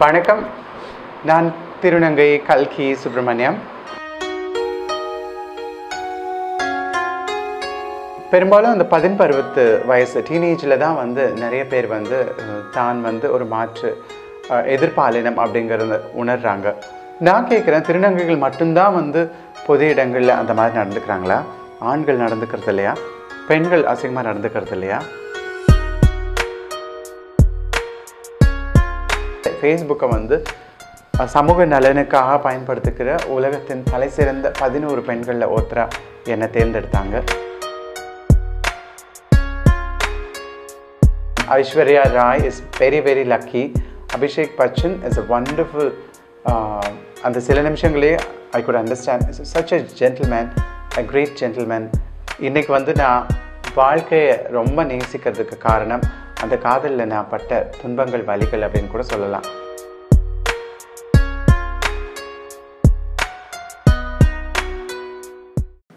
வணக்கம் நான் திருநங்கை கல்கி சுப்பிரமணியம் பெரும்பாலும் அந்த பதின் பருவத்து வயசு டீனேஜில் தான் வந்து நிறைய பேர் வந்து தான் வந்து ஒரு மாற்று எதிர்பாலினம் அப்படிங்கிறத உணர்கிறாங்க நான் கேட்குறேன் திருநங்கைகள் மட்டும்தான் வந்து பொது இடங்களில் அந்த மாதிரி நடந்துக்கிறாங்களா ஆண்கள் நடந்துக்கிறது இல்லையா பெண்கள் அசிங்கமாக நடந்துக்கிறது இல்லையா ஃபேஸ்புக்கை வந்து சமூக நலனுக்காக பயன்படுத்துகிற உலகத்தின் தலை சிறந்த பதினோரு பெண்களில் ஒருத்தராக என்னை தேர்ந்தெடுத்தாங்க Aishwarya Rai is very very lucky Abhishek Bachchan is a wonderful அந்த சில நிமிஷங்களே I good understand such a gentleman a great gentleman இன்றைக்கி வந்து நான் வாழ்க்கையை ரொம்ப நேசிக்கிறதுக்கு காரணம் அந்த காதலில் நான் பட்ட துன்பங்கள் வலிகள் அப்படின்னு கூட சொல்லலாம்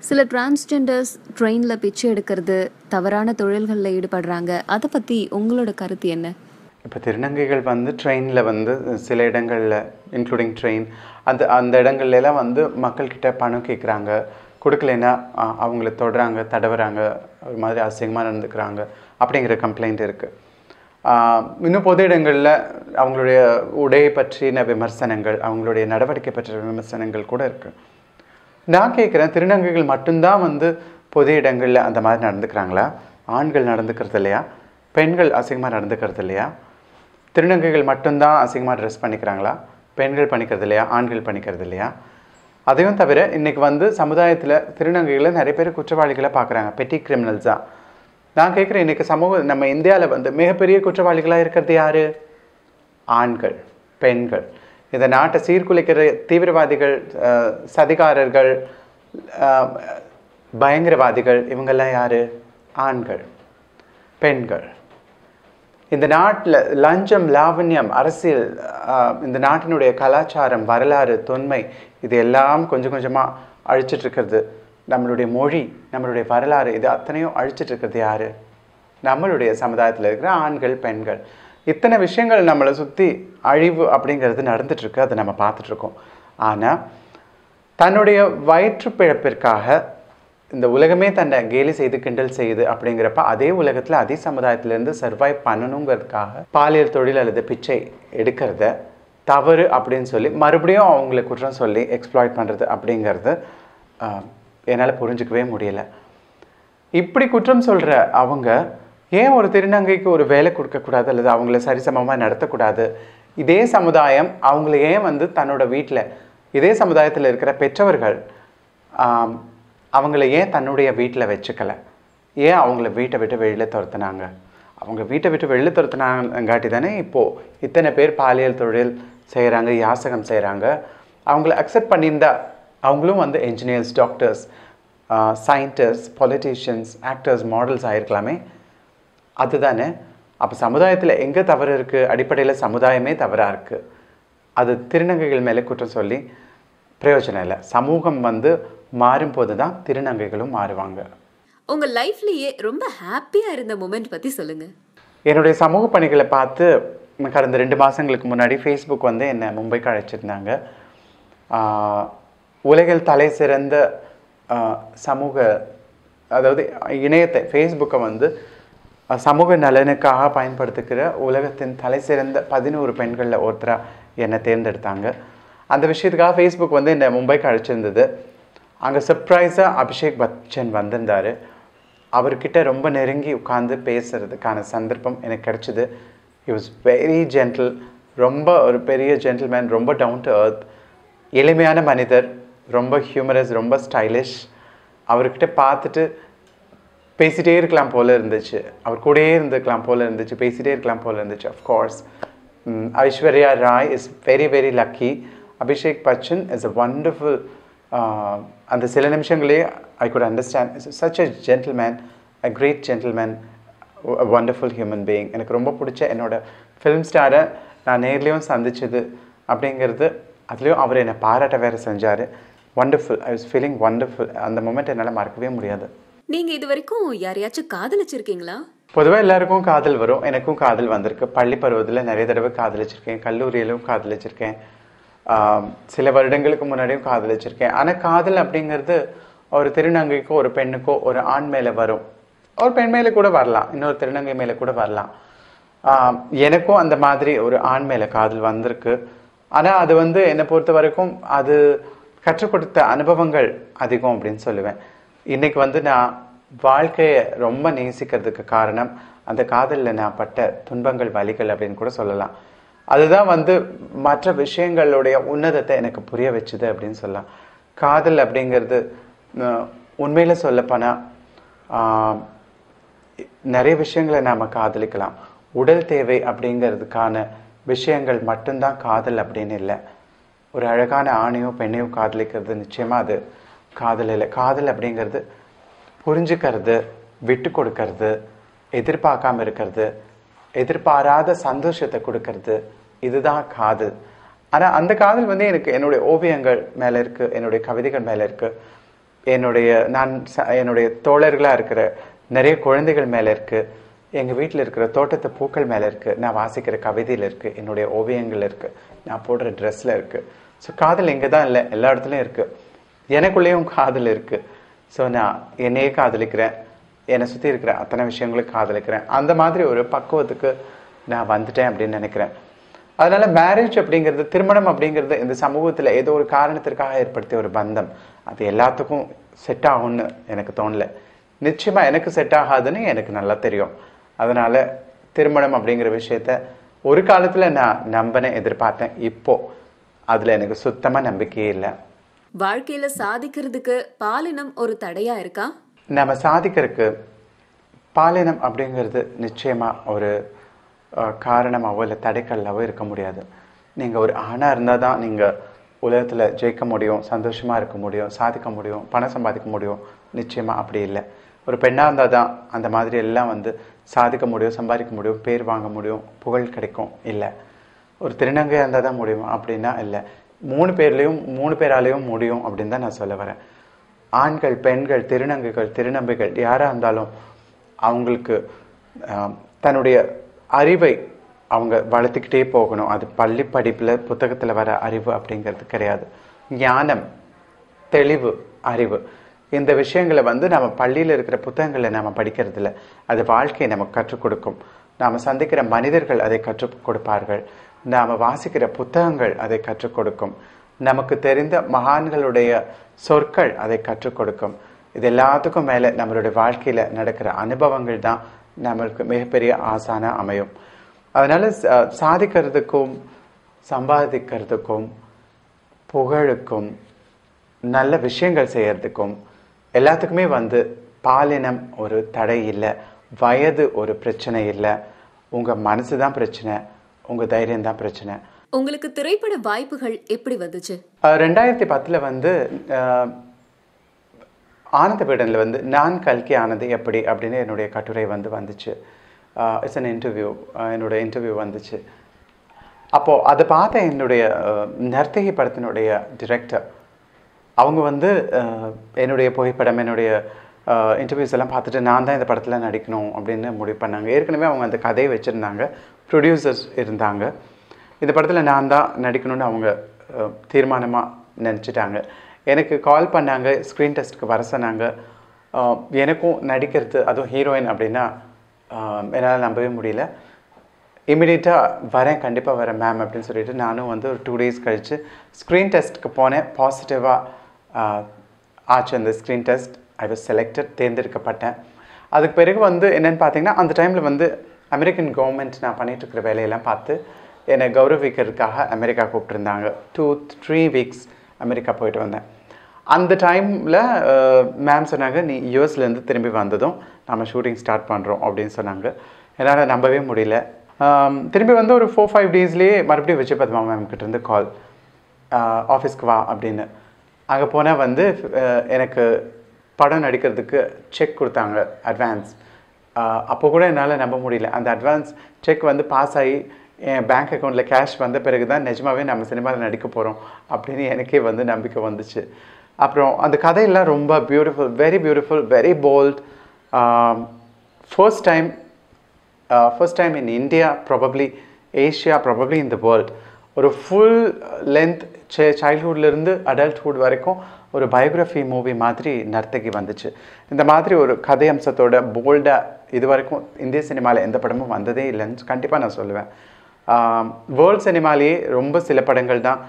சில டிரான்ஸ்ஜெண்டர்ஸ் ட்ரெயினில் பிச்சை எடுக்கிறது தவறான தொழில்களில் ஈடுபடுறாங்க அதை பற்றி உங்களோட கருத்து என்ன இப்போ திருநங்கைகள் வந்து ட்ரெயினில் வந்து சில இடங்களில் இன்க்ளூடிங் ட்ரெயின் அந்த அந்த இடங்கள்லாம் வந்து மக்கள்கிட்ட பணம் கேட்குறாங்க கொடுக்கலைன்னா அவங்கள தொடுறாங்க தடவுறாங்க ஒரு மாதிரி அசிங்கமாக நடந்துக்கிறாங்க அப்படிங்கிற கம்ப்ளைண்ட் இருக்குது இன்னும் பொது இடங்களில் அவங்களுடைய உடை பற்றின விமர்சனங்கள் அவங்களுடைய நடவடிக்கை பற்றிய விமர்சனங்கள் கூட இருக்குது நான் கேட்குறேன் திருநங்கைகள் மட்டும்தான் வந்து பொது இடங்களில் அந்த மாதிரி நடந்துக்கிறாங்களா ஆண்கள் நடந்துக்கிறது இல்லையா பெண்கள் அசிங்கமாக நடந்துக்கிறது இல்லையா திருநங்கைகள் மட்டும்தான் அசிங்கமாக ட்ரெஸ் பண்ணிக்கிறாங்களா பெண்கள் பண்ணிக்கிறது இல்லையா ஆண்கள் பண்ணிக்கிறது இல்லையா அதையும் தவிர இன்றைக்கி வந்து சமுதாயத்தில் திருநங்கைகளை நிறைய பேர் குற்றவாளிகளை பார்க்குறாங்க பெட்டி கிரிமினல்ஸாக நான் கேட்குறேன் இன்றைக்கி சமூக நம்ம இந்தியாவில் வந்து மிகப்பெரிய குற்றவாளிகளாக இருக்கிறது யார் ஆண்கள் பெண்கள் இந்த நாட்டை சீர்குலைக்கிற தீவிரவாதிகள் சதிகாரர்கள் பயங்கரவாதிகள் இவங்கெல்லாம் யார் ஆண்கள் பெண்கள் இந்த நாட்டில் லஞ்சம் லாவண்யம் அரசியல் இந்த நாட்டினுடைய கலாச்சாரம் வரலாறு தொன்மை இது எல்லாம் கொஞ்சம் கொஞ்சமாக அழிச்சிட்ருக்கிறது நம்மளுடைய மொழி நம்மளுடைய வரலாறு இது அத்தனையும் அழிச்சிட்டு இருக்கிறது யார் நம்மளுடைய சமுதாயத்தில் இருக்கிற ஆண்கள் பெண்கள் இத்தனை விஷயங்கள் நம்மளை சுற்றி அழிவு அப்படிங்கிறது நடந்துட்டுருக்கு அதை நம்ம பார்த்துட்ருக்கோம் ஆனால் தன்னுடைய வயிற்று பிழப்பிற்காக இந்த உலகமே தன்னை கேலி செய்து கிண்டல் செய்யுது அப்படிங்கிறப்ப அதே உலகத்தில் அதே சமுதாயத்திலேருந்து சர்வை பண்ணணுங்கிறதுக்காக பாலியல் தொழில் அல்லது பிச்சை எடுக்கிறத தவறு அப்படின்னு சொல்லி மறுபடியும் அவங்களை குற்றம் சொல்லி எக்ஸ்ப்ளாய்ட் பண்ணுறது அப்படிங்கிறது என்னால் புரிஞ்சிக்கவே முடியல இப்படி குற்றம் சொல்கிற அவங்க ஏன் ஒரு திருநங்கைக்கு ஒரு வேலை கொடுக்கக்கூடாது அல்லது அவங்கள சரிசமமாக நடத்தக்கூடாது இதே சமுதாயம் அவங்கள ஏன் வந்து தன்னோட வீட்டில் இதே சமுதாயத்தில் இருக்கிற பெற்றவர்கள் அவங்கள ஏன் தன்னுடைய வீட்டில் வச்சுக்கலை ஏன் அவங்கள வீட்டை விட்டு வெளியில் துரத்துனாங்க அவங்க வீட்டை விட்டு வெளியில் துரத்துனாங்காட்டி தானே இப்போது இத்தனை பேர் பாலியல் தொழில் செய்கிறாங்க யாசகம் செய்கிறாங்க அவங்கள அக்செப்ட் பண்ணியிருந்தா அவங்களும் வந்து engineers doctors scientist politicians actors models ஆகிருக்கலாமே அதுதானே அப்போ சமுதாயத்தில் எங்கே தவறு இருக்குது அடிப்படையில் சமுதாயமே தவறாக இருக்குது அது திருநங்கைகள் மேலே குற்றம் சொல்லி பிரயோஜனம் இல்லை சமூகம் வந்து மாறும்போது தான் திருநங்கைகளும் மாறுவாங்க உங்கள் லைஃப்லேயே ரொம்ப ஹாப்பியாக இருந்த மூமெண்ட் பற்றி சொல்லுங்கள் என்னுடைய சமூக பணிகளை பார்த்து கடந்த ரெண்டு மாதங்களுக்கு முன்னாடி ஃபேஸ்புக் வந்து என்னை மும்பைக்கு அழைச்சிருந்தாங்க உலகில் தலை சிறந்த சமூக அதாவது இணையத்தை ஃபேஸ்புக்கை வந்து சமூக நலனுக்காக பயன்படுத்துகிற உலகத்தின் தலை சிறந்த பதினோரு பெண்களில் ஒருத்தராக என்னை தேர்ந்தெடுத்தாங்க அந்த விஷயத்துக்காக ஃபேஸ்புக் வந்து என்னை மும்பைக்கு அழைச்சிருந்தது அங்கே சர்ப்ரைஸாக அபிஷேக் பச்சன் வந்திருந்தார் அவர்கிட்ட ரொம்ப நெருங்கி உட்காந்து பேசுகிறதுக்கான சந்தர்ப்பம் எனக்கு கிடச்சிது ஹி வாஸ் வெரி ஜென்டில் ரொம்ப ஒரு பெரிய ஜென்டில்மேன் ரொம்ப டவுன் டு அர்த் எளிமையான மனிதர் ரொம்ப ஹியூமரஸ் ரொம்ப ஸ்டைலிஷ் அவர்கிட்ட பார்த்துட்டு பேசிகிட்டே இருக்கலாம் போல் இருந்துச்சு அவர் கூடயே இருந்துக்கலாம் போல் இருந்துச்சு பேசிகிட்டே இருக்கலாம் போல் இருந்துச்சு of course Aishwarya Rai is very very lucky Abhishek Bachchan is a wonderful அந்த சில நிமிஷங்களே I good understand such a gentleman a great gentleman wonderful human being எனக்கு ரொம்ப பிடிச்ச என்னோடய ஃபிலிம் ஸ்டாரை நான் நேர்லேயும் சந்திச்சது அப்படிங்கிறது அதுலேயும் அவர் என்னை பாராட்ட வேறு செஞ்சார் wonderful I was feeling wonderful அந்த மூமெண்ட் என்னால் மறக்கவே முடியாது நீங்கள் இது வரைக்கும் யாரையாச்சும் காதலிச்சிருக்கீங்களா பொதுவாக எல்லாருக்கும் காதல் வரும் எனக்கும் காதல் வந்திருக்கு பள்ளி பருவத்தில் நிறைய தடவை காதலிச்சிருக்கேன் கல்லூரியிலும் காதலிச்சிருக்கேன் சில வருடங்களுக்கு முன்னாடியும் காதலிச்சிருக்கேன் ஆனால் காதல் அப்படிங்கிறது ஒரு திருநங்கைக்கோ ஒரு பெண்ணுக்கோ ஒரு ஆண் மேலே வரும் ஒரு பெண் மேலே கூட வரலாம் இன்னொரு திருநங்கை மேலே கூட வரலாம் எனக்கும் அந்த மாதிரி ஒரு ஆண் மேலே காதல் வந்திருக்கு ஆனால் அது வந்து என்னை பொறுத்த வரைக்கும் அது கற்றுக் கொடுத்த அனுபவங்கள் அதிகம் அப்படின்னு சொல்லுவேன் இன்னைக்கு வந்து நான் வாழ்க்கையை ரொம்ப நேசிக்கிறதுக்கு காரணம் அந்த காதலில் நான் பட்ட துன்பங்கள் வலிகள் அப்படின்னு கூட சொல்லலாம் அதுதான் வந்து மற்ற விஷயங்களுடைய உன்னதத்தை எனக்கு புரிய வச்சுது அப்படின்னு சொல்லலாம் காதல் அப்படிங்கிறது உண்மையில் சொல்லப்போனால் நிறைய விஷயங்களை நாம் காதலிக்கலாம் உடல் தேவை அப்படிங்கிறதுக்கான விஷயங்கள் மட்டும்தான் காதல் அப்படின்னு இல்லை ஒரு அழகான ஆணையோ பெண்ணையோ காதலிக்கிறது நிச்சயமாக அது காதல் இல்லை காதல் அப்படிங்கிறது புரிஞ்சுக்கிறது விட்டு கொடுக்கறது எதிர்பார்க்காம இருக்கிறது எதிர்பாராத சந்தோஷத்தை கொடுக்கறது இதுதான் காதல் ஆனால் அந்த காதல் வந்து எனக்கு என்னுடைய ஓவியங்கள் மேலே இருக்குது என்னுடைய கவிதைகள் மேலே இருக்குது என்னுடைய நான் என்னுடைய தோழர்களாக இருக்கிற நிறைய குழந்தைகள் மேலே இருக்குது எங்கள் வீட்டில் இருக்கிற தோட்டத்தை பூக்கள் மேலே இருக்குது நான் வாசிக்கிற கவிதையில் இருக்குது என்னுடைய ஓவியங்கள் இருக்குது நான் போடுற ட்ரெஸ்ஸில் இருக்குது ஸோ காதல் இங்கே தான் இல்லை எல்லா இடத்துலையும் இருக்குது எனக்குள்ளேயும் காதல் இருக்குது ஸோ நான் என்னையே காதலிக்கிறேன் என்னை சுற்றி இருக்கிற அத்தனை விஷயங்களும் காதலிக்கிறேன் அந்த மாதிரி ஒரு பக்குவத்துக்கு நான் வந்துட்டேன் அப்படின்னு நினைக்கிறேன் அதனால் மேரேஜ் அப்படிங்கிறது திருமணம் அப்படிங்கிறது இந்த சமூகத்தில் ஏதோ ஒரு காரணத்திற்காக ஏற்படுத்திய ஒரு பந்தம் அது எல்லாத்துக்கும் செட் ஆகும்னு எனக்கு தோணலை நிச்சயமாக எனக்கு செட் ஆகாதுன்னு எனக்கு நல்லா தெரியும் அதனால் திருமணம் அப்படிங்கிற விஷயத்த ஒரு காலத்தில் நான் நம்பினேன் எதிர்பார்த்தேன் இப்போ அதில் எனக்கு சுத்தமாக நம்பிக்கையே இல்லை வாழ்க்கையில் சாதிக்கிறதுக்கு பாலினம் ஒரு தடையாக இருக்கா நம்ம சாதிக்கிறதுக்கு பாலினம் அப்படிங்கிறது நிச்சயமாக ஒரு காரணமாகவோ இல்லை தடைக்கல்லாவோ இருக்க முடியாது நீங்கள் ஒரு ஆணாக இருந்தால் தான் நீங்கள் உலகத்தில் ஜெயிக்க முடியும் சந்தோஷமாக இருக்க முடியும் சாதிக்க முடியும் பணம் சம்பாதிக்க முடியும் நிச்சயமாக அப்படி இல்லை ஒரு பெண்ணாக இருந்தால் தான் அந்த மாதிரி எல்லாம் வந்து சாதிக்க முடியும் சம்பாதிக்க முடியும் பேர் வாங்க முடியும் புகழ் கிடைக்கும் இல்லை ஒரு திருநங்கையாக இருந்தால் தான் முடியும் அப்படின்னா இல்லை மூணு பேர்லேயும் மூணு பேராலேயும் முடியும் அப்படின்னு தான் நான் சொல்ல வரேன் ஆண்கள் பெண்கள் திருநங்கைகள் திருநம்பிகள் யாராக இருந்தாலும் அவங்களுக்கு தன்னுடைய அறிவை அவங்க வளர்த்துக்கிட்டே போகணும் அது பள்ளி படிப்பில் புத்தகத்தில் வர அறிவு அப்படிங்கிறது கிடையாது ஞானம் தெளிவு அறிவு இந்த விஷயங்களை வந்து நம்ம பள்ளியில் இருக்கிற புத்தகங்களை நாம் படிக்கிறதில்ல அது வாழ்க்கையை நமக்கு கற்றுக் கொடுக்கும் நாம் சந்திக்கிற மனிதர்கள் அதை கற்றுக் கொடுப்பார்கள் நாம் வாசிக்கிற புத்தகங்கள் அதை கற்றுக் கொடுக்கும் நமக்கு தெரிந்த மகான்களுடைய சொற்கள் அதை கற்றுக் கொடுக்கும் இது எல்லாத்துக்கும் மேலே நம்மளுடைய வாழ்க்கையில் நடக்கிற அனுபவங்கள் தான் நம்மளுக்கு மிகப்பெரிய ஆசான அமையும் அதனால் சாதிக்கிறதுக்கும் சம்பாதிக்கிறதுக்கும் புகழுக்கும் நல்ல விஷயங்கள் செய்கிறதுக்கும் எல்லாத்துக்குமே வந்து பாலினம் ஒரு தடை இல்லை வயது ஒரு பிரச்சனை இல்லை உங்கள் மனசு தான் பிரச்சனை உங்கள் தைரியம் தான் பிரச்சனை உங்களுக்கு திரைப்பட வாய்ப்புகள் எப்படி வந்துச்சு ரெண்டாயிரத்தி பத்தில் வந்து ஆனந்த பீடனில் வந்து நான் கல்கி ஆனது எப்படி அப்படின்னு என்னுடைய கட்டுரை வந்து வந்துச்சு இட்ஸ் அன் இன்டர்வியூ என்னுடைய இன்டர்வியூ வந்துச்சு அப்போது அதை பார்த்த என்னுடைய நர்த்தகி படத்தினுடைய டிரெக்டர் அவங்க வந்து என்னுடைய புகைப்படம் என்னுடைய இன்டர்வியூஸ் எல்லாம் பார்த்துட்டு நான் தான் இந்த படத்தில் நடிக்கணும் அப்படின்னு முடிவு பண்ணாங்க ஏற்கனவே அவங்க அந்த கதையை வச்சுருந்தாங்க ப்ரொடியூசர்ஸ் இருந்தாங்க இந்த படத்தில் நான் தான் நடிக்கணும்னு அவங்க தீர்மானமாக நினச்சிட்டாங்க எனக்கு கால் பண்ணாங்க ஸ்க்ரீன் டெஸ்ட்டுக்கு வர சொன்னாங்க எனக்கும் நடிக்கிறது அதுவும் ஹீரோயின் அப்படின்னா என்னால் நம்பவே முடியல இமீடியட்டாக வரேன் கண்டிப்பாக வரேன் மேம் அப்படின்னு சொல்லிட்டு நானும் வந்து ஒரு டூ டேஸ் கழித்து ஸ்க்ரீன் டெஸ்ட்டுக்கு போனேன் பாசிட்டிவாக ஆச்சு அந்த screen test I was selected தேர்ந்தெடுக்கப்பட்டேன் அதுக்கு பிறகு வந்து என்னென்னு பார்த்தீங்கன்னா அந்த டைமில் வந்து அமெரிக்கன் கவர்மெண்ட் நான் பண்ணிகிட்ருக்கிற வேலையெல்லாம் பார்த்து என்னை கௌரவிக்கிறதுக்காக அமெரிக்கா கூப்பிட்டுருந்தாங்க டூ த்ரீ வீக்ஸ் அமெரிக்கா போயிட்டு வந்தேன் அந்த டைமில் மேம் சொன்னாங்க நீ யூஎஸ்லேருந்து திரும்பி வந்ததும் நம்ம ஷூட்டிங் ஸ்டார்ட் பண்ணுறோம் அப்படின்னு சொன்னாங்க என்னால் நம்பவே முடியல திரும்பி வந்து ஒரு ஃபோர் ஃபைவ் டேஸ்லேயே மறுபடியும் விஜயபத்மா மேம் கிட்டேருந்து கால் ஆஃபீஸ்க்கு வா அப்படின்னு அங்கே போனால் வந்து எனக்கு படம் நடிக்கிறதுக்கு செக் கொடுத்தாங்க அட்வான்ஸ் அப்போ கூட என்னால் நம்ப முடியல அந்த அட்வான்ஸ் செக் வந்து பாஸ் ஆகி என் பேங்க் அக்கௌண்ட்டில் கேஷ் வந்த பிறகு தான் நிஜமாகவே நம்ம சினிமாவில் நடிக்க போகிறோம் அப்படின்னு எனக்கே வந்து நம்பிக்கை வந்துச்சு அப்புறம் அந்த கதையெல்லாம் ரொம்ப beautiful very beautiful very bold first time first time in India probably Asia probably in the world ஒரு ஃபுல் லென்த் சே சைல்ட்ஹுட்லேருந்து அடல்ட்ஹுட் வரைக்கும் ஒரு பயோகிராஃபி மூவி மாதிரி நர்த்தகி வந்துச்சு இந்த மாதிரி ஒரு கதை அம்சத்தோட போல்டாக இது வரைக்கும் இந்திய சினிமாவில் எந்த படமும் வந்ததே இல்லைன்னு கண்டிப்பாக நான் சொல்லுவேன் வேர்ல்ட் சினிமாலேயே ரொம்ப சில படங்கள் தான்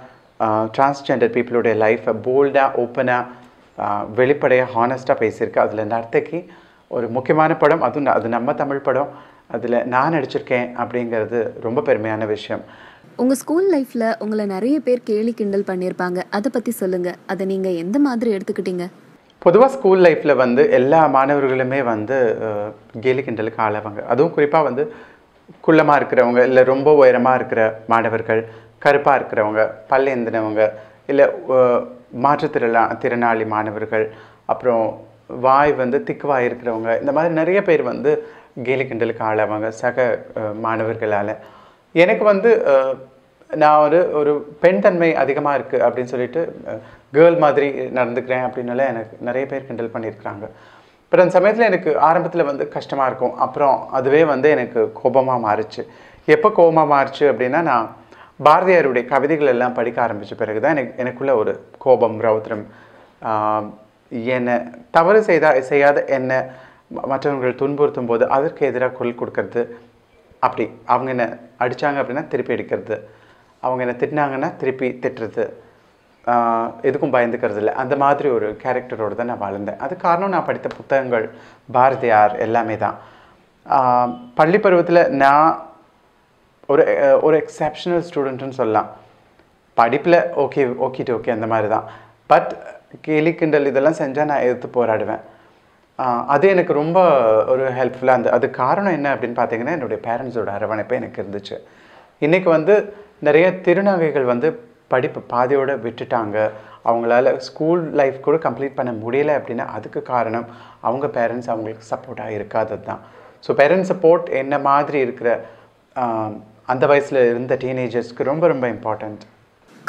டிரான்ஸ்ஜெண்டர் பீப்புளுடைய லைஃப்பை போல்டாக ஓப்பனாக வெளிப்படையாக ஹானஸ்ட்டாக பேசியிருக்கு அதில் நர்த்தகி ஒரு முக்கியமான படம் அதுவும் அது நம்ம தமிழ் படம் அதில் நான் நடிச்சிருக்கேன் அப்படிங்கிறது ரொம்ப பெருமையான விஷயம் உங்கள் ஸ்கூல் லைஃப்பில் உங்களை நிறைய பேர் கேலி கிண்டல் பண்ணியிருப்பாங்க அதை பற்றி சொல்லுங்கள் அதை நீங்கள் எந்த மாதிரி எடுத்துக்கிட்டீங்க பொதுவாக ஸ்கூல் லைஃப்பில் வந்து எல்லா மாணவர்களுமே வந்து கேலி கிண்டலுக்கு ஆளவங்க அதுவும் குறிப்பாக வந்து குள்ளமாக இருக்கிறவங்க இல்லை ரொம்ப உயரமாக இருக்கிற மாணவர்கள் கருப்பாக இருக்கிறவங்க பல்லேந்தினவங்க இல்லை மாற்றுத்திறலா திறனாளி மாணவர்கள் அப்புறம் வாய் வந்து திக்குவாய் இருக்கிறவங்க இந்த மாதிரி நிறைய பேர் வந்து கேலி கிண்டலுக்கு ஆளாவாங்க சக மாணவர்களால் எனக்கு வந்து நான் ஒரு ஒரு பெண் தன்மை அதிகமாக இருக்குது அப்படின்னு சொல்லிட்டு கேர்ள் மாதிரி நடந்துக்கிறேன் அப்படின்னால எனக்கு நிறைய பேர் கிண்டல் பண்ணியிருக்கிறாங்க பட் அந்த சமயத்தில் எனக்கு ஆரம்பத்தில் வந்து கஷ்டமாக இருக்கும் அப்புறம் அதுவே வந்து எனக்கு கோபமாக மாறிச்சு எப்போ கோபமாக மாறிச்சு அப்படின்னா நான் பாரதியாருடைய கவிதைகள் எல்லாம் படிக்க ஆரம்பித்த பிறகு தான் எனக்கு எனக்குள்ளே ஒரு கோபம் ரௌத்ரம் என்னை தவறு செய்தா செய்யாத என்னை மற்றவர்கள் துன்புறுத்தும் போது அதற்கு எதிராக குரல் கொடுக்கறது அப்படி அவங்க என்ன அடித்தாங்க அப்படின்னா திருப்பி எடுக்கிறது அவங்க என்ன திட்டினாங்கன்னா திருப்பி திட்டுறது எதுக்கும் பயந்துக்கிறது இல்லை அந்த மாதிரி ஒரு கேரக்டரோடு தான் நான் வாழ்ந்தேன் அது காரணம் நான் படித்த புத்தகங்கள் பாரதியார் எல்லாமே தான் பள்ளி பருவத்தில் நான் ஒரு ஒரு எக்ஸப்ஷனல் ஸ்டூடெண்ட்டுன்னு சொல்லலாம் படிப்பில் ஓகே ஓகே ஓகே அந்த மாதிரி தான் பட் கேலி கிண்டல் இதெல்லாம் செஞ்சால் நான் எதிர்த்து போராடுவேன் அது எனக்கு ரொம்ப ஒரு ஹெல்ப்ஃபுல்லாக இருந்தது அது காரணம் என்ன அப்படின்னு பார்த்தீங்கன்னா என்னுடைய பேரண்ட்ஸோட அரவணைப்பு எனக்கு இருந்துச்சு இன்றைக்கி வந்து நிறைய திருநங்கைகள் வந்து படிப்பு பாதையோடு விட்டுட்டாங்க அவங்களால ஸ்கூல் லைஃப் கூட கம்ப்ளீட் பண்ண முடியலை அப்படின்னா அதுக்கு காரணம் அவங்க பேரண்ட்ஸ் அவங்களுக்கு சப்போர்ட்டாக இருக்காதது தான் ஸோ பேரண்ட்ஸ் சப்போர்ட் என்ன மாதிரி இருக்கிற அந்த வயசில் இருந்த டீனேஜர்ஸ்க்கு ரொம்ப ரொம்ப இம்பார்ட்டண்ட்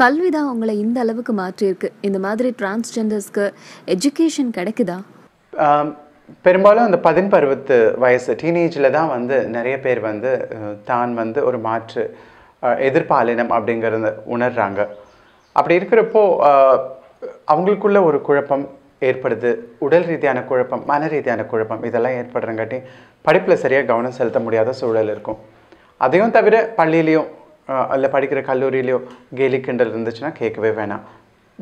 கல்வி தான் இந்த அளவுக்கு மாற்றியிருக்கு இந்த மாதிரி டிரான்ஸ்ஜெண்டர்ஸ்க்கு எஜுகேஷன் கிடைக்குதா பெரும்பாலும் அந்த பதின் பருவத்து வயசு டீனேஜில் தான் வந்து நிறைய பேர் வந்து தான் வந்து ஒரு மாற்று எதிர்பாலினம் அப்படிங்கிறத உணர்கிறாங்க அப்படி இருக்கிறப்போ அவங்களுக்குள்ள ஒரு குழப்பம் ஏற்படுது உடல் ரீதியான குழப்பம் மன ரீதியான குழப்பம் இதெல்லாம் ஏற்படுறங்காட்டி படிப்பில் சரியாக கவனம் செலுத்த முடியாத சூழல் இருக்கும் அதையும் தவிர பள்ளியிலையும் இல்லை படிக்கிற கல்லூரியிலையோ கேலி கிண்டல் இருந்துச்சுன்னா கேட்கவே வேணாம்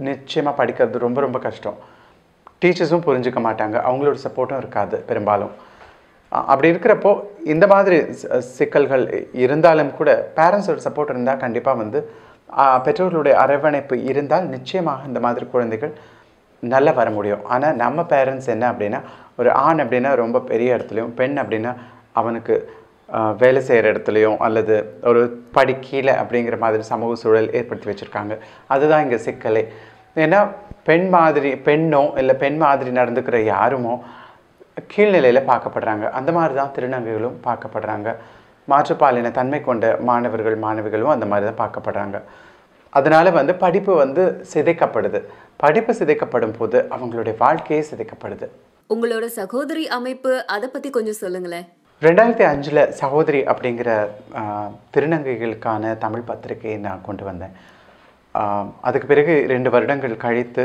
நிச்சயமாக படிக்கிறது ரொம்ப ரொம்ப கஷ்டம் டீச்சர்ஸும் புரிஞ்சிக்க மாட்டாங்க அவங்களோட சப்போர்ட்டும் இருக்காது பெரும்பாலும் அப்படி இருக்கிறப்போ இந்த மாதிரி சிக்கல்கள் இருந்தாலும் கூட பேரண்ட்ஸோட சப்போர்ட் இருந்தால் கண்டிப்பாக வந்து பெற்றோர்களுடைய அரவணைப்பு இருந்தால் நிச்சயமாக இந்த மாதிரி குழந்தைகள் நல்லா வர முடியும் ஆனால் நம்ம பேரண்ட்ஸ் என்ன அப்படின்னா ஒரு ஆண் அப்படின்னா ரொம்ப பெரிய இடத்துலையும் பெண் அப்படின்னா அவனுக்கு வேலை செய்கிற இடத்துலையும் அல்லது ஒரு படிக்கீழே அப்படிங்கிற மாதிரி சமூக சூழல் ஏற்படுத்தி வச்சுருக்காங்க அதுதான் இங்கே சிக்கலே ஏன்னா பெண் மாதிரி பெண்ணோ இல்லை பெண் மாதிரி நடந்துக்கிற யாருமோ கீழ்நிலையில் பார்க்கப்படுறாங்க அந்த மாதிரி தான் திருநங்கைகளும் பார்க்கப்படுறாங்க மாற்றுப்பாலின தன்மை கொண்ட மாணவர்கள் மாணவிகளும் அந்த மாதிரி தான் பார்க்கப்படுறாங்க அதனால் வந்து படிப்பு வந்து சிதைக்கப்படுது படிப்பு சிதைக்கப்படும் போது அவங்களுடைய வாழ்க்கையே சிதைக்கப்படுது உங்களோட சகோதரி அமைப்பு அதை பற்றி கொஞ்சம் சொல்லுங்களேன் ரெண்டாயிரத்தி அஞ்சில் சகோதரி அப்படிங்கிற திருநங்கைகளுக்கான தமிழ் பத்திரிகையை நான் கொண்டு வந்தேன் அதுக்கு பிறகு ரெண்டு வருடங்கள் கழித்து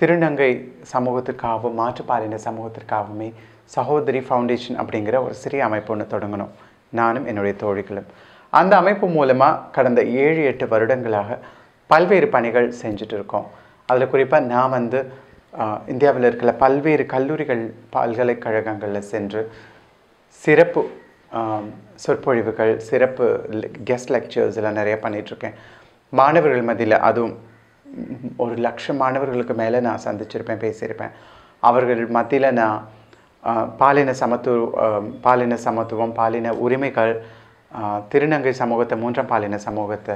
திருநங்கை சமூகத்திற்காகவும் மாற்றுப்பாலின சமூகத்திற்காகவுமே சகோதரி ஃபவுண்டேஷன் அப்படிங்கிற ஒரு சிறிய அமைப்பு ஒன்று தொடங்கணும் நானும் என்னுடைய தோழிகளும் அந்த அமைப்பு மூலமாக கடந்த ஏழு எட்டு வருடங்களாக பல்வேறு பணிகள் செஞ்சுட்டு இருக்கோம் அதில் குறிப்பாக நான் வந்து இந்தியாவில் இருக்கிற பல்வேறு கல்லூரிகள் பல்கலைக்கழகங்களில் சென்று சிறப்பு சொற்பொழிவுகள் சிறப்பு கெஸ்ட் லெக்சர்ஸ் எல்லாம் நிறைய பண்ணிகிட்ருக்கேன் மாணவர்கள் மத்தியில் அதுவும் ஒரு லட்சம் மாணவர்களுக்கு மேலே நான் சந்திச்சிருப்பேன் பேசியிருப்பேன் அவர்கள் மத்தியில் நான் பாலின சமத்துவ பாலின சமத்துவம் பாலின உரிமைகள் திருநங்கை சமூகத்தை மூன்றாம் பாலின சமூகத்தை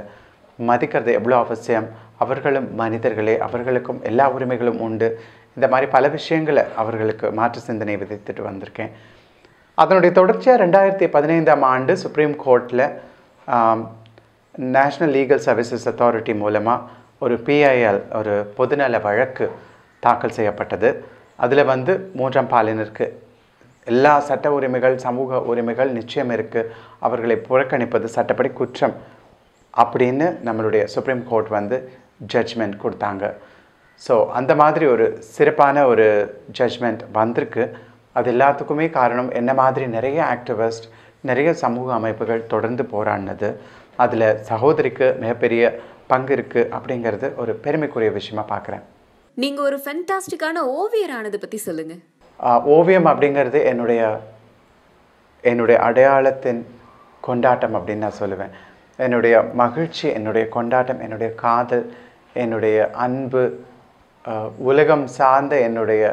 மதிக்கிறது எவ்வளோ அவசியம் அவர்களும் மனிதர்களே அவர்களுக்கும் எல்லா உரிமைகளும் உண்டு இந்த மாதிரி பல விஷயங்களை அவர்களுக்கு மாற்று சிந்தனை விதித்துட்டு வந்திருக்கேன் அதனுடைய தொடர்ச்சியாக ரெண்டாயிரத்தி பதினைந்தாம் ஆண்டு சுப்ரீம் கோர்ட்டில் நேஷ்னல் லீகல் சர்வீசஸ் அத்தாரிட்டி மூலமாக ஒரு பிஐஎல் ஒரு பொதுநல வழக்கு தாக்கல் செய்யப்பட்டது அதில் வந்து மூன்றாம் பாலினருக்கு எல்லா சட்ட உரிமைகள் சமூக உரிமைகள் நிச்சயம் இருக்குது அவர்களை புறக்கணிப்பது சட்டப்படி குற்றம் அப்படின்னு நம்மளுடைய சுப்ரீம் கோர்ட் வந்து ஜட்ஜ்மெண்ட் கொடுத்தாங்க ஸோ அந்த மாதிரி ஒரு சிறப்பான ஒரு ஜட்ஜ்மெண்ட் வந்திருக்கு அது எல்லாத்துக்குமே காரணம் என்ன மாதிரி நிறைய ஆக்டிவிஸ்ட் நிறைய சமூக அமைப்புகள் தொடர்ந்து போராடினது அதில் சகோதரிக்கு மிகப்பெரிய பங்கு இருக்குது அப்படிங்கிறது ஒரு பெருமைக்குரிய விஷயமா பார்க்குறேன் நீங்கள் ஒரு ஃபென்டாஸ்டிக்கான ஓவியர் ஆனது பற்றி சொல்லுங்கள் ஓவியம் அப்படிங்கிறது என்னுடைய என்னுடைய அடையாளத்தின் கொண்டாட்டம் அப்படின்னு நான் சொல்லுவேன் என்னுடைய மகிழ்ச்சி என்னுடைய கொண்டாட்டம் என்னுடைய காதல் என்னுடைய அன்பு உலகம் சார்ந்த என்னுடைய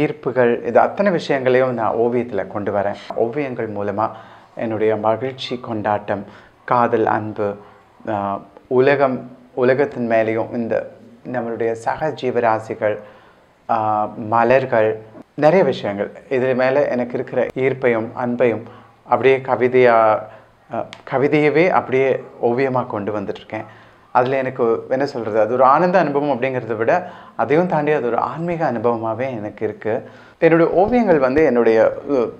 ஈர்ப்புகள் இது அத்தனை விஷயங்களையும் நான் ஓவியத்தில் கொண்டு வரேன் ஓவியங்கள் மூலமாக என்னுடைய மகிழ்ச்சி கொண்டாட்டம் காதல் அன்பு உலகம் உலகத்தின் மேலேயும் இந்த நம்மளுடைய சக ஜீவராசிகள் மலர்கள் நிறைய விஷயங்கள் இதில் மேலே எனக்கு இருக்கிற ஈர்ப்பையும் அன்பையும் அப்படியே கவிதையாக கவிதையவே அப்படியே ஓவியமாக கொண்டு வந்துட்ருக்கேன் அதில் எனக்கு என்ன சொல்கிறது அது ஒரு ஆனந்த அனுபவம் அப்படிங்கிறத விட அதையும் தாண்டி அது ஒரு ஆன்மீக அனுபவமாகவே எனக்கு இருக்குது என்னுடைய ஓவியங்கள் வந்து என்னுடைய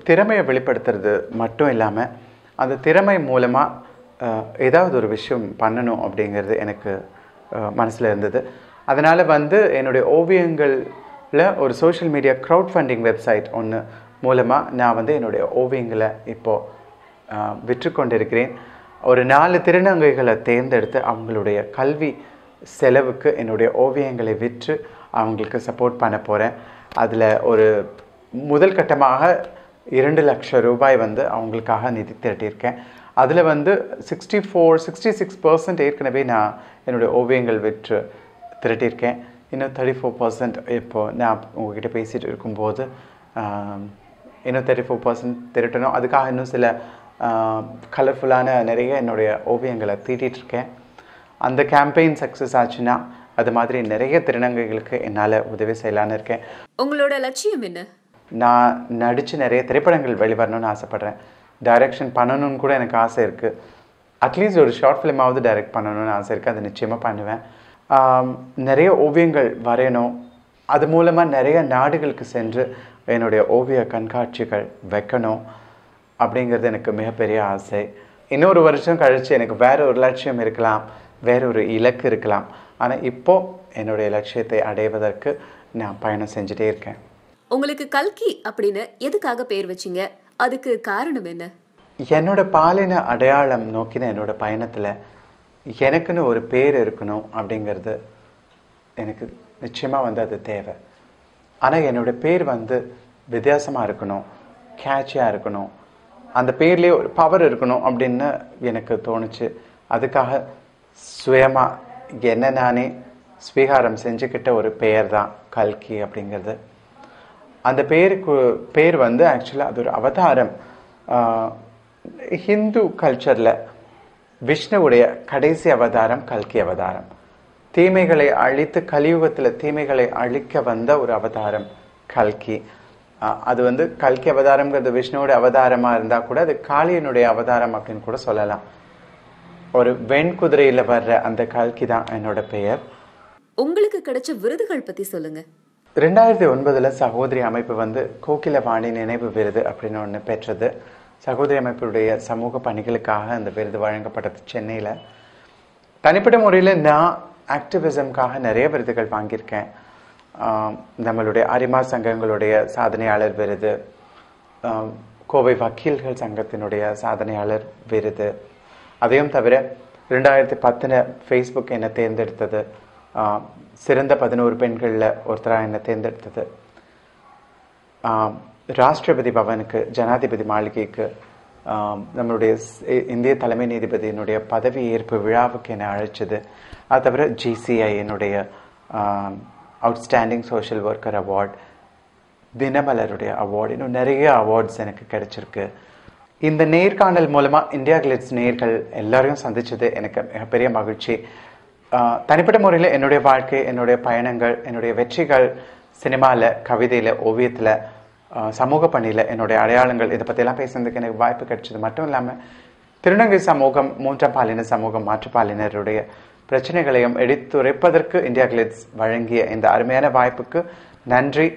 திறமையை வெளிப்படுத்துறது மட்டும் இல்லாமல் அந்த திறமை மூலமாக ஏதாவது ஒரு விஷயம் பண்ணணும் அப்படிங்கிறது எனக்கு மனசில் இருந்தது அதனால் வந்து என்னுடைய ஓவியங்களில் ஒரு social media crowd funding website ஒன்று மூலமாக நான் வந்து என்னுடைய ஓவியங்களை இப்போது விற்றுக்கொண்டிருக்கிறேன் ஒரு நாலு திருநங்கைகளை தேர்ந்தெடுத்து அவங்களுடைய கல்வி செலவுக்கு என்னுடைய ஓவியங்களை விற்று அவங்களுக்கு சப்போர்ட் பண்ண போகிறேன் அதில் ஒரு முதல் கட்டமாக இரண்டு லட்சம் ரூபாய் வந்து அவங்களுக்காக நிதி திரட்டியிருக்கேன் அதில் வந்து sixty four sixty six percent ஏற்கனவே நான் என்னுடைய ஓவியங்கள் விற்று திரட்டியிருக்கேன் இன்னும் தேர்ட்டி ஃபோர் பர்சன்ட் இப்போது நான் உங்ககிட்ட பேசிகிட்டு இருக்கும்போது இன்னும் தேர்ட்டி ஃபோர் பர்சன்ட் திரட்டணும் அதுக்காக இன்னும் சில கலர்ஃபுல்லான நிறைய என்னுடைய ஓவியங்களை தீட்டிகிட்ருக்கேன் அந்த கேம்பெயின் சக்ஸஸ் ஆச்சுன்னா அது மாதிரி நிறைய திருநங்கைகளுக்கு என்னால் உதவி செய்யலான்னு இருக்கேன் உங்களோட லட்சியம் என்ன நான் நடித்து நிறைய திரைப்படங்கள் வெளிவரணும்னு ஆசைப்பட்றேன் டைரெக்ஷன் பண்ணணும்னு கூட எனக்கு ஆசை இருக்குது அட்லீஸ்ட் ஒரு ஷார்ட் ஃபிலிமாவது டைரக்ட் பண்ணணும்னு ஆசை இருக்குது அதை நிச்சயமாக பண்ணுவேன் நிறைய ஓவியங்கள் வரையணும் அது மூலமாக நிறைய நாடுகளுக்கு சென்று என்னுடைய ஓவிய கண்காட்சிகள் வைக்கணும் அப்படிங்கிறது எனக்கு மிகப்பெரிய ஆசை இன்னொரு வருஷம் கழித்து எனக்கு வேறு ஒரு லட்சியம் இருக்கலாம் வேறு ஒரு இலக்கு இருக்கலாம் ஆனால் இப்போது என்னுடைய லட்சியத்தை அடைவதற்கு நான் பயணம் செஞ்சுட்டே இருக்கேன் உங்களுக்கு கல்கி அப்படின்னு எதுக்காக பேர் வச்சிங்க அதுக்கு காரணம் என்ன என்னோட பாலின அடையாளம் நோக்கின என்னோட பயணத்தில் எனக்குன்னு ஒரு பேர் இருக்கணும் அப்படிங்கிறது எனக்கு நிச்சயமாக வந்து அது தேவை ஆனால் என்னோட பேர் வந்து வித்தியாசமாக இருக்கணும் கேட்சியாக இருக்கணும் அந்த பேர்லேயே ஒரு பவர் இருக்கணும் அப்படின்னு எனக்கு தோணுச்சு அதுக்காக சுயமாக என்ன நானே ஸ்வீகாரம் செஞ்சுக்கிட்ட ஒரு பெயர் தான் கல்கி அப்படிங்கிறது அந்த பேருக்கு பேர் வந்து ஆக்சுவலாக அது ஒரு அவதாரம் ஹிந்து கல்ச்சரில் விஷ்ணுவுடைய கடைசி அவதாரம் கல்கி அவதாரம் தீமைகளை அழித்து கலியுகத்தில் தீமைகளை அழிக்க வந்த ஒரு அவதாரம் கல்கி அது வந்து கல்கி அவதாரம்ங்கிறது விஷ்ணுவோட அவதாரமாக இருந்தால் கூட அது காளியனுடைய அவதாரம் அப்படின்னு கூட சொல்லலாம் ஒரு வெண்குதிரையில் வர்ற அந்த கல்கி தான் என்னோட பெயர் உங்களுக்கு கிடைச்ச விருதுகள் பற்றி சொல்லுங்கள் ரெண்டாயிரத்தி ஒன்பதில் சகோதரி அமைப்பு வந்து கோகிலவாணி நினைவு விருது அப்படின்னு ஒன்று பெற்றது சகோதரி அமைப்புடைய சமூக பணிகளுக்காக அந்த விருது வழங்கப்பட்டது சென்னையில் தனிப்பட்ட முறையில் நான் ஆக்டிவிசம்காக நிறைய விருதுகள் வாங்கியிருக்கேன் நம்மளுடைய அரிமா சங்கங்களுடைய சாதனையாளர் விருது கோவை வக்கீல்கள் சங்கத்தினுடைய சாதனையாளர் விருது அதையும் தவிர ரெண்டாயிரத்தி பத்தில் ஃபேஸ்புக் என்னை தேர்ந்தெடுத்தது சிறந்த பதினோரு பெண்களில் ஒருத்தராக என்னை தேர்ந்தெடுத்தது ராஷ்டிரபதி பவனுக்கு ஜனாதிபதி மாளிகைக்கு நம்மளுடைய இந்திய தலைமை நீதிபதியினுடைய பதவி ஏற்பு விழாவுக்கு என்னை அழைச்சது அது தவிர ஜிசிஐனுடைய அவுட்ஸ்டாண்டிங் சோஷியல் ஒர்க்கர் அவார்ட் தினமலருடைய அவார்டு இன்னும் நிறைய அவார்ட்ஸ் எனக்கு கிடைச்சிருக்கு இந்த நேர்காணல் மூலமாக இந்தியா கிளிட்ஸ் நேர்கள் எல்லாரையும் சந்தித்தது எனக்கு மிகப்பெரிய மகிழ்ச்சி தனிப்பட்ட முறையில் என்னுடைய வாழ்க்கை என்னுடைய பயணங்கள் என்னுடைய வெற்றிகள் சினிமாவில் கவிதையில் ஓவியத்தில் சமூக பணியில் என்னுடைய அடையாளங்கள் இதை பற்றியெல்லாம் பேசுறதுக்கு எனக்கு வாய்ப்பு கிடைச்சது மட்டும் இல்லாமல் திருநங்கை சமூகம் மூன்றாம் பாலின சமூகம் மாற்றுப்பாலினருடைய பிரச்சனைகளையும் எடுத்துரைப்பதற்கு இந்தியா கிளிட்ஸ் வழங்கிய இந்த அருமையான வாய்ப்புக்கு நன்றி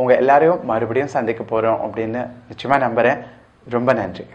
உங்கள் எல்லாரையும் மறுபடியும் சந்திக்க போகிறோம் அப்படின்னு நிச்சயமாக நம்புகிறேன் ரொம்ப நன்றி